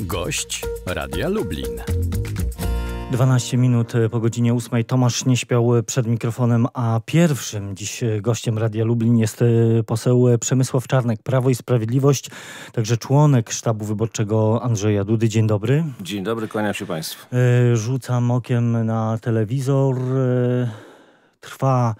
Gość Radia Lublin. 12 minut po godzinie 8. Tomasz nie śpiał przed mikrofonem, a pierwszym dziś gościem Radia Lublin jest poseł Przemysław Czarnek, Prawo i Sprawiedliwość, także członek sztabu wyborczego Andrzeja Dudy. Dzień dobry. Dzień dobry, kłaniam się Państwu. E, rzucam okiem na telewizor e, trwa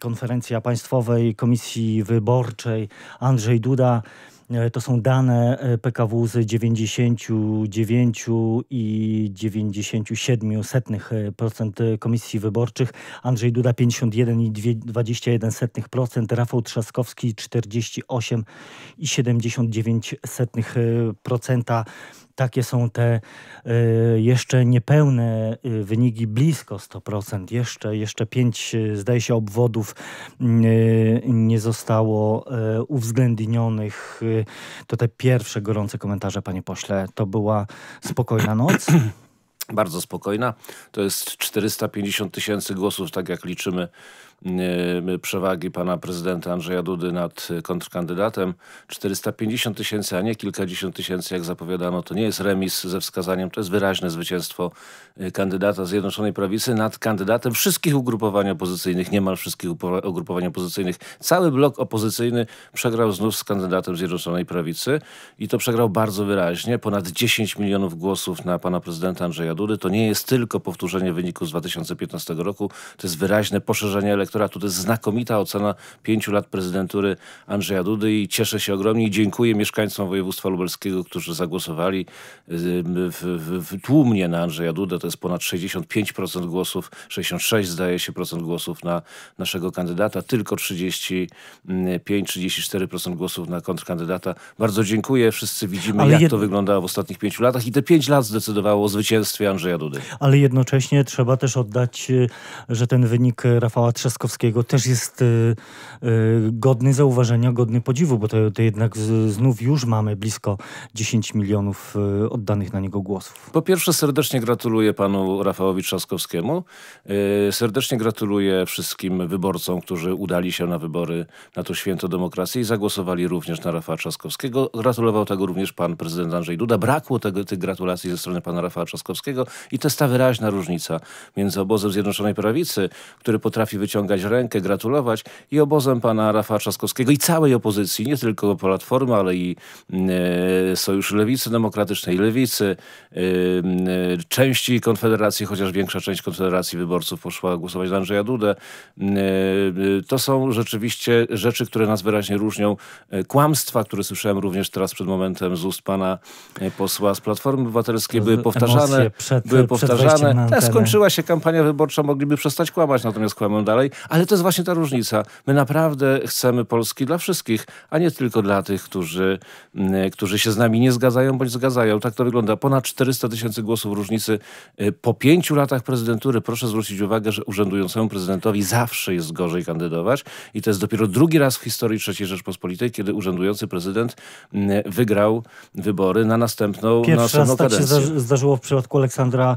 konferencja Państwowej Komisji Wyborczej. Andrzej Duda E, to są dane e, PKW z 99,97% e, komisji wyborczych. Andrzej Duda 51,21%, Rafał Trzaskowski 48,79% takie są te y, jeszcze niepełne y, wyniki, blisko 100%. Jeszcze, jeszcze 5, y, zdaje się, obwodów nie zostało uwzględnionych. To te pierwsze gorące komentarze, panie pośle. To była spokojna noc bardzo spokojna. To jest 450 tysięcy głosów, tak jak liczymy E, przewagi pana prezydenta Andrzeja Dudy nad kontrkandydatem. 450 tysięcy, a nie kilkadziesiąt tysięcy, jak zapowiadano. To nie jest remis ze wskazaniem, to jest wyraźne zwycięstwo e, kandydata Zjednoczonej Prawicy nad kandydatem wszystkich ugrupowań opozycyjnych, niemal wszystkich ugrupowań opozycyjnych. Cały blok opozycyjny przegrał znów z kandydatem Zjednoczonej Prawicy i to przegrał bardzo wyraźnie. Ponad 10 milionów głosów na pana prezydenta Andrzeja Dudy. To nie jest tylko powtórzenie wyniku z 2015 roku, to jest wyraźne poszerzenie elektoratu która To jest znakomita ocena pięciu lat prezydentury Andrzeja Dudy i cieszę się ogromnie i dziękuję mieszkańcom województwa lubelskiego, którzy zagłosowali w, w, w tłumnie na Andrzeja Dudę. To jest ponad 65% głosów, 66 zdaje się procent głosów na naszego kandydata, tylko 35-34% głosów na kontrkandydata. Bardzo dziękuję. Wszyscy widzimy, Ale jak jed... to wyglądało w ostatnich pięciu latach i te pięć lat zdecydowało o zwycięstwie Andrzeja Dudy. Ale jednocześnie trzeba też oddać, y, że ten wynik Rafała Trzaskowskiego Trzaskowskiego też jest y, y, godny zauważenia, godny podziwu, bo to, to jednak znów już mamy blisko 10 milionów y, oddanych na niego głosów. Po pierwsze serdecznie gratuluję panu Rafałowi Trzaskowskiemu. Serdecznie gratuluję wszystkim wyborcom, którzy udali się na wybory na to święto demokracji i zagłosowali również na Rafała Trzaskowskiego. Gratulował tego również pan prezydent Andrzej Duda. Brakło tego, tych gratulacji ze strony pana Rafała Trzaskowskiego i to jest ta wyraźna różnica między obozem Zjednoczonej Prawicy, który potrafi wyciągać ściągać rękę, gratulować i obozem pana Rafa Trzaskowskiego i całej opozycji, nie tylko Platformy, ale i e, Sojusz Lewicy Demokratycznej, Lewicy, e, e, części Konfederacji, chociaż większa część Konfederacji wyborców poszła głosować na Andrzeja Dudę. to są rzeczywiście rzeczy, które nas wyraźnie różnią. kłamstwa, które słyszałem również teraz przed momentem z ust pana posła z Platformy Obywatelskiej, były powtarzane. Przed, były powtarzane. skończyła się kampania wyborcza, mogliby przestać kłamać, natomiast kłamią dalej. Ale to jest właśnie ta różnica. My naprawdę chcemy Polski dla wszystkich, a nie tylko dla tych, którzy, mm, którzy się z nami nie zgadzają bądź zgadzają. Tak to wygląda. Ponad 400 tysięcy głosów różnicy y, po pięciu latach prezydentury. Proszę zwrócić uwagę, że urzędującemu prezydentowi zawsze jest gorzej kandydować i to jest dopiero drugi raz w historii III Rzeczpospolitej, kiedy urzędujący prezydent mm, wygrał wybory na następną, Pierwszy na następną raz kadencję. tak się zdarzyło w przypadku Aleksandra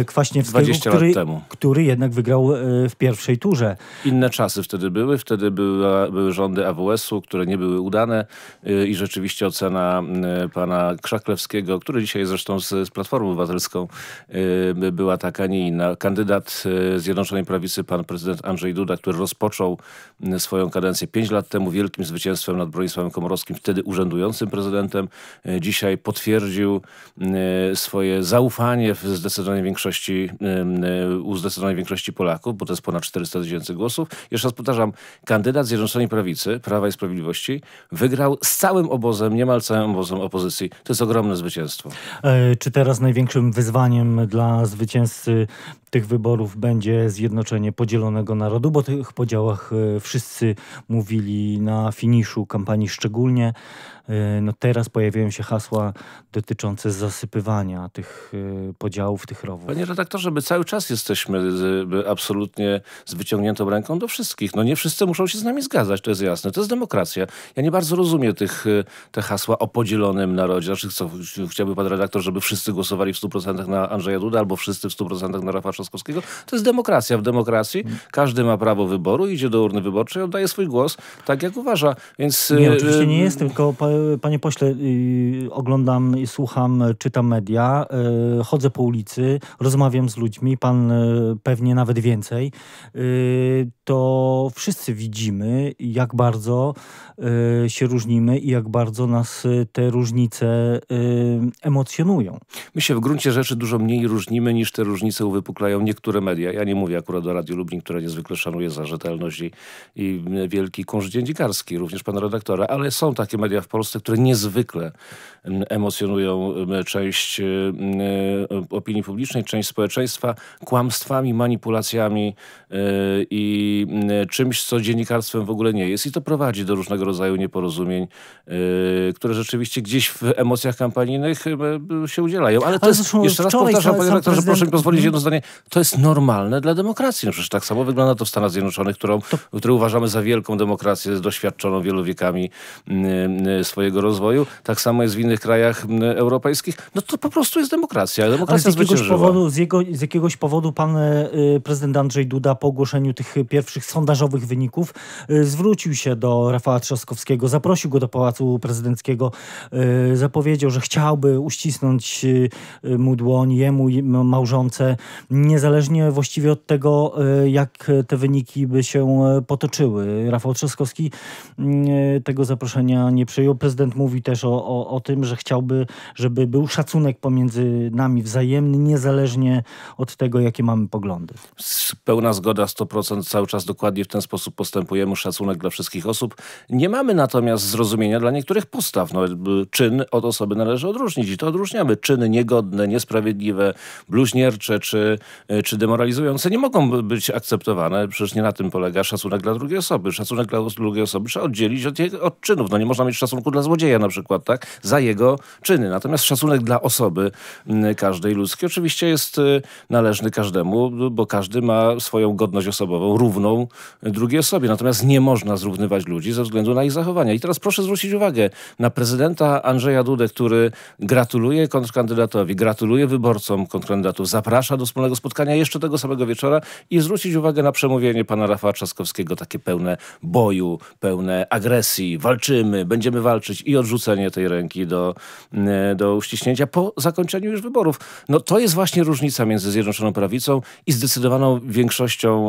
y, Kwaśniewskiego, który, który, jednak wygrał y, w pierwszej turze. Inne czasy wtedy były. Wtedy była, były rządy AWS-u, które nie były udane y, i rzeczywiście ocena y, pana Krzaklewskiego, który dzisiaj zresztą z, z Platformą Obywatelską y, była taka, nie inna. Kandydat Zjednoczonej Prawicy, pan prezydent Andrzej Duda, który rozpoczął swoją kadencję pięć lat temu wielkim zwycięstwem nad Bronisławem Komorowskim, wtedy urzędującym prezydentem, dzisiaj potwierdził swoje zaufanie w zdecydowanej większości, u zdecydowanej większości Polaków, bo to jest ponad 400 tysięcy tysięcy głosów. Jeszcze raz powtarzam, kandydat Zjednoczonej Prawicy, Prawa i Sprawiedliwości, wygrał z całym obozem, niemal całym obozem opozycji. To jest ogromne zwycięstwo. E, czy teraz największym wyzwaniem dla zwycięzcy tych wyborów będzie zjednoczenie podzielonego narodu, bo tych podziałach e, wszyscy mówili na finiszu kampanii szczególnie. E, no teraz pojawiają się hasła dotyczące zasypywania tych e, podziałów, tych rowów. Panie redaktorze, my cały czas jesteśmy absolutnie z wyciągnięciem wyciągniętą ręką do wszystkich. No nie wszyscy muszą się z nami zgadzać, to jest jasne. To jest demokracja. Ja nie bardzo rozumiem tych, y, te hasła o podzielonym narodzie. Znaczy, co, chciałby pan redaktor, żeby wszyscy głosowali w 100% na Andrzeja Duda albo wszyscy w 100% na Rafała Trzaskowskiego? To jest demokracja. W demokracji każdy ma prawo wyboru, idzie do urny wyborczej, oddaje swój głos tak, jak uważa. Więc, nie, y, oczywiście nie y, jest, tylko panie pośle, oglądam, słucham, czytam media, chodzę po ulicy, rozmawiam z ludźmi, pan pewnie nawet więcej to wszyscy widzimy, jak bardzo y, się różnimy i jak bardzo nas y, te różnice y, emocjonują. My się w gruncie rzeczy dużo mniej różnimy niż te różnice uwypuklają niektóre media. Ja nie mówię akurat o Radiu Lublin, które niezwykle szanuje za rzetelność i, i wielki kąż dziennikarski, również pana redaktora, ale są takie media w Polsce, które niezwykle emocjonują część opinii publicznej, część społeczeństwa kłamstwami, manipulacjami i mm, e, czymś, co dziennikarstwem w ogóle nie jest. I to prowadzi do różnego rodzaju nieporozumień, e, które rzeczywiście gdzieś w emocjach kampanijnych e, się udzielają. Ale to ale jest, jeszcze raz powtarzam, panie rektorze, proszę mi pozwolić jedno zdanie. To jest normalne dla demokracji. No przecież tak samo wygląda to w Stanach Zjednoczonych, którą, to... które uważamy za wielką demokrację, doświadczoną wielu wiekami mm, swojego rozwoju. Tak samo jest w innych krajach mm, europejskich. No to po prostu jest demokracja. demokracja ale z jakiegoś, powodu, z, jego, z jakiegoś powodu pan prezydent Andrzej Duda po ogłoszeniu tych pierwszych sondażowych wyników, y, zwrócił się do Rafała Trzaskowskiego, zaprosił go do Pałacu Prezydenckiego, y, zapowiedział, że chciałby uścisnąć y, mu dłoń, jemu, małżonce, niezależnie właściwie od tego, jak te wyniki by się potoczyły. Rafał Trzaskowski tego zaproszenia nie przyjął. Prezydent mówi też o, o, o tym, że chciałby, żeby był szacunek pomiędzy nami wzajemny, niezależnie od tego, jakie mamy poglądy. Pełna zgoda 100%. 100% cały czas dokładnie w ten sposób postępujemy, szacunek dla wszystkich osób. Nie mamy natomiast zrozumienia dla niektórych postaw. No, czyn od osoby należy odróżnić i to odróżniamy. Czyny niegodne, niesprawiedliwe, bluźniercze czy, e, czy demoralizujące nie mogą być akceptowane. Przecież nie na tym polega szacunek dla drugiej osoby. Szacunek dla drugiej osoby trzeba oddzielić od, od czynów. No nie można mieć szacunku dla złodzieja na przykład, tak? Za jego czyny. Natomiast szacunek dla osoby każdej ludzkiej oczywiście jest e, należny każdemu, bo każdy ma swoją godność osobową osobową równą drugiej osobie. Natomiast nie można zrównywać ludzi ze względu na ich zachowania. I teraz proszę zwrócić uwagę na prezydenta Andrzeja Dudę, który gratuluje kontrkandydatowi, gratuluje wyborcom kontrkandydatów, zaprasza do wspólnego spotkania jeszcze tego samego wieczora i zwrócić uwagę na przemówienie pana Rafała Trzaskowskiego, takie pełne boju, pełne agresji, walczymy, będziemy walczyć i odrzucenie tej ręki do, e, do uściśnięcia po zakończeniu już wyborów. No to jest właśnie różnica między Zjednoczoną Prawicą i zdecydowaną większością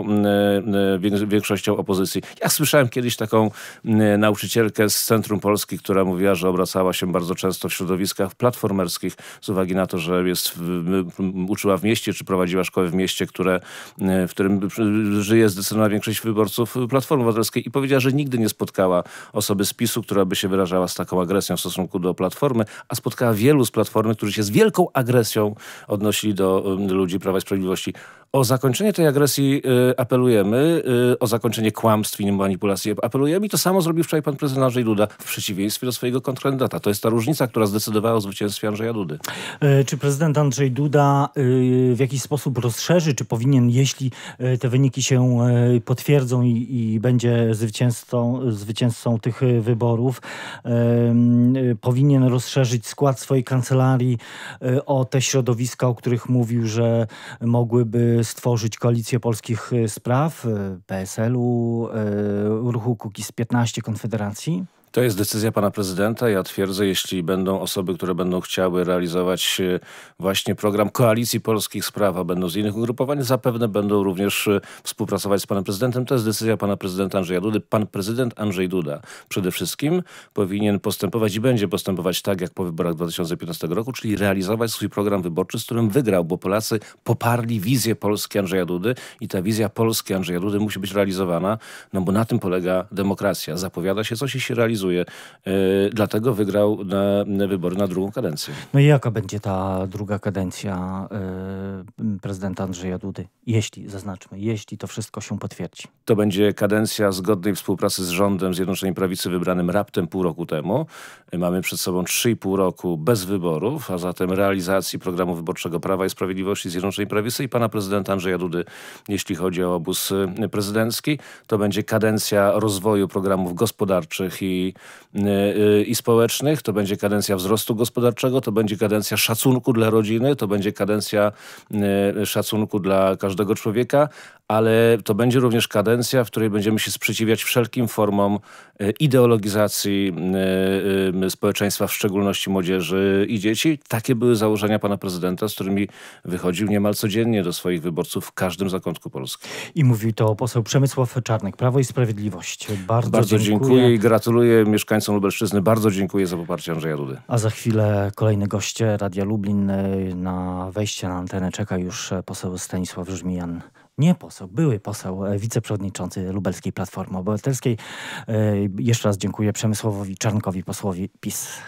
E, większością opozycji. Ja słyszałem kiedyś taką e, nauczycielkę z Centrum Polski, która mówiła, że obracała się bardzo często w środowiskach platformerskich z uwagi na to, że jest, w, uczyła w mieście, czy prowadziła szkołę w mieście, które, e, w którym żyje zdecydowana większość wyborców Platformy Obywatelskiej i powiedziała, że nigdy nie spotkała osoby z PiSu, która by się wyrażała z taką agresją w stosunku do Platformy, a spotkała wielu z Platformy, którzy się z wielką agresją odnosili do ludzi Prawa i Sprawiedliwości. O zakończenie tej agresji y, apelujemy, y, o zakończenie kłamstw i manipulacji apelujemy i to samo zrobił wczoraj pan prezydent Andrzej Duda w przeciwieństwie do swojego kontrkandydata. To jest ta różnica, która zdecydowała o zwycięstwie Andrzeja Dudy. E, czy prezydent Andrzej Duda y, w jakiś sposób rozszerzy, czy powinien, jeśli e, te wyniki się e, potwierdzą i, i będzie zwycięzcą, zwycięzcą tych wyborów, powinien rozszerzyć skład swojej kancelarii o te środowiska, o których mówił, że mogłyby stworzyć koalicję polskich y, spraw, y, PSL-u, y, ruchu Kukiz 15, Konfederacji? To jest decyzja pana prezydenta. Ja twierdzę, jeśli będą osoby, które będą chciały realizować e, właśnie program Koalicji Polskich Spraw, a będą z innych ugrupowań, zapewne będą również e, współpracować z panem prezydentem. To jest decyzja pana prezydenta Andrzeja Dudy. Pan prezydent Andrzej Duda przede wszystkim powinien postępować i będzie postępować tak, jak po wyborach 2015 roku, czyli realizować swój program wyborczy, z którym wygrał, bo Polacy poparli wizję Polski Andrzeja Dudy i ta wizja Polski Andrzeja Dudy musi być realizowana, no bo na tym polega demokracja. Zapowiada się coś i się realizuje E, dlatego wygrał na wybory na drugą kadencję. No i jaka będzie ta druga kadencja e, prezydenta Andrzeja Dudy? Jeśli, zaznaczmy, jeśli to wszystko się potwierdzi. To będzie kadencja zgodnej współpracy z rządem Zjednoczonej Prawicy wybranym raptem pół roku temu. E, mamy przed sobą 3,5 roku bez wyborów, a zatem realizacji programu wyborczego Prawa i Sprawiedliwości Zjednoczonej Prawicy i pana prezydenta Andrzeja Dudy, jeśli chodzi o obóz prezydencki. To będzie kadencja rozwoju programów gospodarczych i Y, i, społecznych, to będzie kadencja wzrostu gospodarczego, to będzie kadencja szacunku dla rodziny, to będzie kadencja y, szacunku dla każdego człowieka, ale to będzie również kadencja, w której będziemy się sprzeciwiać wszelkim formom y, ideologizacji społeczeństwa, w szczególności młodzieży i dzieci. Takie były założenia pana prezydenta, z którymi wychodził niemal codziennie do swoich wyborców w każdym zakątku Polski. I mówił to poseł Przemysław Czarnek, Prawo i Sprawiedliwość. Bardzo, Bardzo dziękuję. dziękuję i gratuluję mieszkańcom Lubelszczyzny bardzo dziękuję za poparcie Andrzeja Dudy. A za chwilę kolejny goście Radia Lublin. Y, na wejście na antenę czeka już poseł Stanisław Żmijan nie poseł, były poseł, e, wiceprzewodniczący Lubelskiej Platformy Obywatelskiej. E, jeszcze raz dziękuję Przemysłowowi Czarnkowi, posłowi PiS.